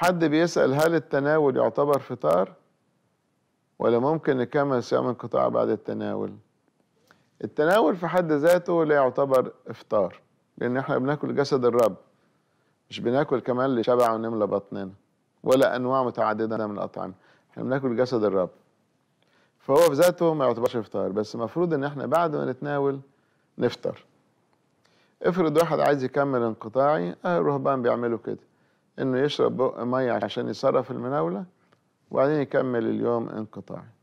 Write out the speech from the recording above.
حد بيسأل هل التناول يعتبر فطار ولا ممكن نكمل صيام انقطاع بعد التناول التناول في حد ذاته لا يعتبر افطار لان احنا بناكل جسد الرب مش بناكل كمان اللي شبع ونملى بطننا ولا انواع متعدده من الاطعمه احنا بناكل جسد الرب فهو في ذاته ما يعتبرش افطار بس المفروض ان احنا بعد ما نتناول نفطر افرض واحد عايز يكمل انقطاعي اه الرهبان بيعملوا كده انه يشرب بق ميه عشان يصرف المناوله وبعدين يكمل اليوم انقطاعي